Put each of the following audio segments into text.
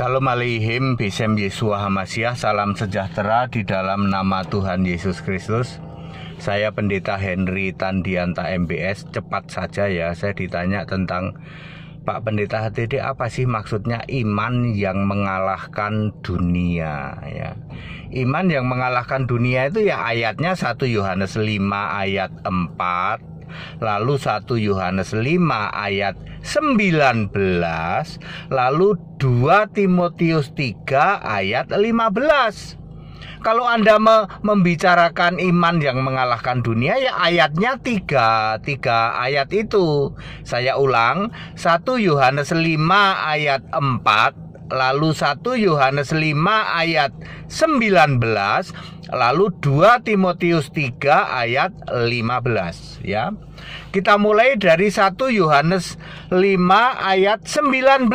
Shalom alaihim bisem Yesua Hamasyah Salam sejahtera di dalam nama Tuhan Yesus Kristus Saya pendeta Henry Tandianta MBS Cepat saja ya saya ditanya tentang Pak Pendeta HTD apa sih maksudnya iman yang mengalahkan dunia ya. Iman yang mengalahkan dunia itu ya ayatnya 1 Yohanes 5 ayat 4 lalu 1 Yohanes 5 ayat 19, lalu 2 Timotius 3 ayat 15. Kalau Anda me membicarakan iman yang mengalahkan dunia ya ayatnya 3, 3 ayat itu. Saya ulang, 1 Yohanes 5 ayat 4 lalu 1 Yohanes 5 ayat 19, lalu 2 Timotius 3 ayat 15 ya. Kita mulai dari 1 Yohanes 5 ayat 19.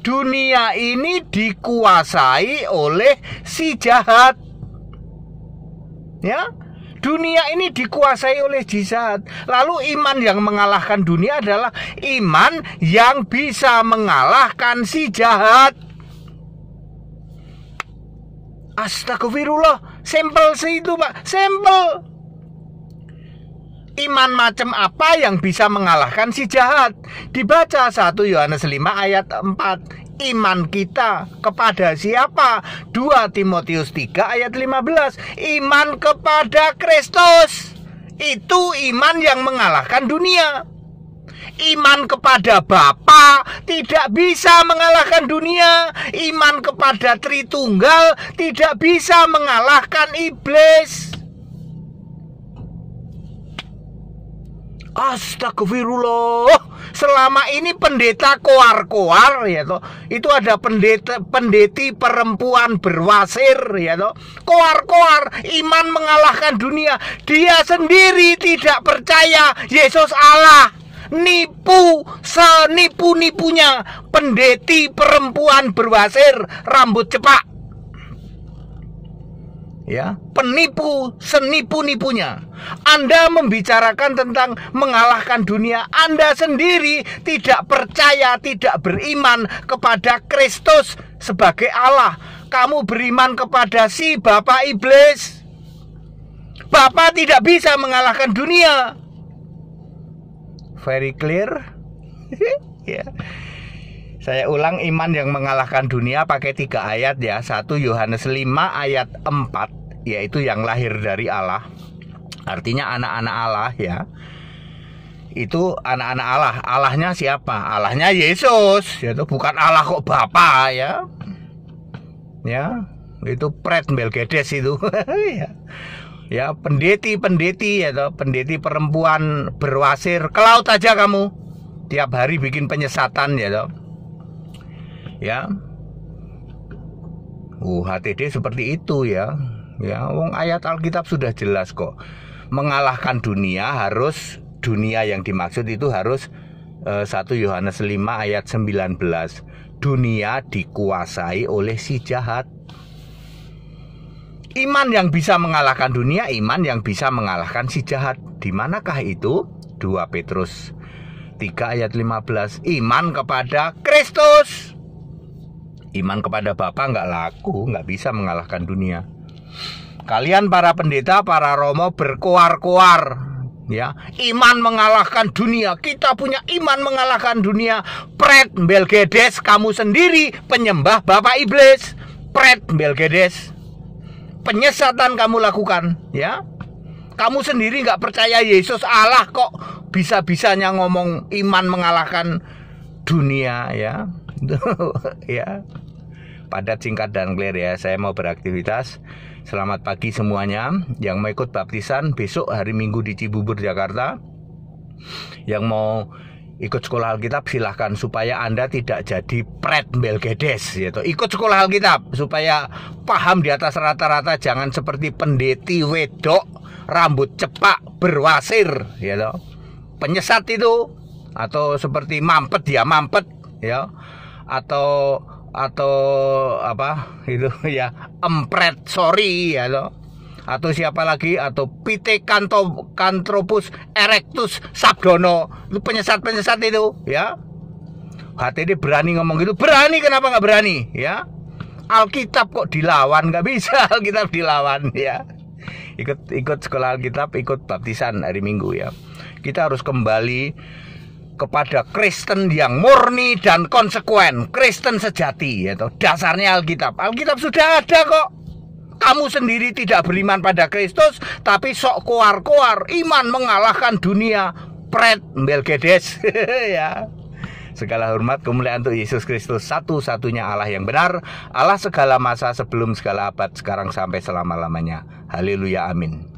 Dunia ini dikuasai oleh si jahat. Ya, Dunia ini dikuasai oleh jihad. Lalu iman yang mengalahkan dunia adalah iman yang bisa mengalahkan si jahat. Astagfirullah, sampel sih itu pak, sampel. Iman macam apa yang bisa mengalahkan si jahat? Dibaca 1 Yohanes 5 ayat 4 iman kita kepada siapa? 2 Timotius 3 ayat 15. Iman kepada Kristus. Itu iman yang mengalahkan dunia. Iman kepada Bapa tidak bisa mengalahkan dunia. Iman kepada Tritunggal tidak bisa mengalahkan iblis. Astagfirullah. Selama ini pendeta koar-koar ya toh. Itu ada pendeta pendeti perempuan berwasir ya toh. Koar-koar iman mengalahkan dunia. Dia sendiri tidak percaya Yesus Allah. Nipu senipu-nipunya pendeti perempuan berwasir rambut cepak ya penipu senipu-nipunya Anda membicarakan tentang mengalahkan dunia Anda sendiri tidak percaya tidak beriman kepada Kristus sebagai Allah kamu beriman kepada si Bapak Iblis Bapak tidak bisa mengalahkan dunia very clear ya yeah. Saya ulang iman yang mengalahkan dunia pakai tiga ayat ya. Satu Yohanes 5 ayat 4 yaitu yang lahir dari Allah artinya anak-anak Allah ya itu anak-anak Allah Allahnya siapa Allahnya Yesus yaitu bukan Allah kok Bapa ya ya itu pret Belgedes itu ya ya pendeti pendeti ya toh pendeti perempuan berwasir ke laut aja kamu tiap hari bikin penyesatan ya toh ya UHTD seperti itu ya Ya, wong ayat Alkitab sudah jelas kok. Mengalahkan dunia harus dunia yang dimaksud itu harus eh, 1 Yohanes 5 ayat 19. Dunia dikuasai oleh si jahat. Iman yang bisa mengalahkan dunia, iman yang bisa mengalahkan si jahat. Di manakah itu? 2 Petrus 3 ayat 15. Iman kepada Kristus. Iman kepada Bapa nggak laku, nggak bisa mengalahkan dunia. Kalian para pendeta, para romo berkoar-koar ya. Iman mengalahkan dunia. Kita punya iman mengalahkan dunia. Pret Belgedes, kamu sendiri penyembah Bapak Iblis. Pret Belgedes. Penyesatan kamu lakukan, ya. Kamu sendiri nggak percaya Yesus Allah kok bisa-bisanya ngomong iman mengalahkan dunia, ya. ya padat, singkat, dan clear ya. Saya mau beraktivitas. Selamat pagi semuanya. Yang mau ikut baptisan besok hari Minggu di Cibubur, Jakarta. Yang mau ikut sekolah Alkitab silahkan supaya Anda tidak jadi pret belgedes yaitu Ikut sekolah Alkitab supaya paham di atas rata-rata jangan seperti pendeti wedok rambut cepak berwasir ya gitu. Penyesat itu atau seperti mampet dia mampet ya atau atau apa itu ya empret sorry ya lo atau siapa lagi atau Pite Kanto, Kantropus Erectus Sabdono itu penyesat-penyesat itu ya HTD berani ngomong gitu berani kenapa nggak berani ya Alkitab kok dilawan nggak bisa Alkitab dilawan ya ikut ikut sekolah Alkitab ikut baptisan hari Minggu ya kita harus kembali kepada Kristen yang murni dan konsekuen, Kristen sejati yaitu dasarnya Alkitab. Alkitab sudah ada kok. Kamu sendiri tidak beriman pada Kristus, tapi sok koar-koar iman mengalahkan dunia. Pret Belgedes ya. Segala hormat kemuliaan untuk Yesus Kristus satu-satunya Allah yang benar, Allah segala masa sebelum segala abad sekarang sampai selama-lamanya. Haleluya amin.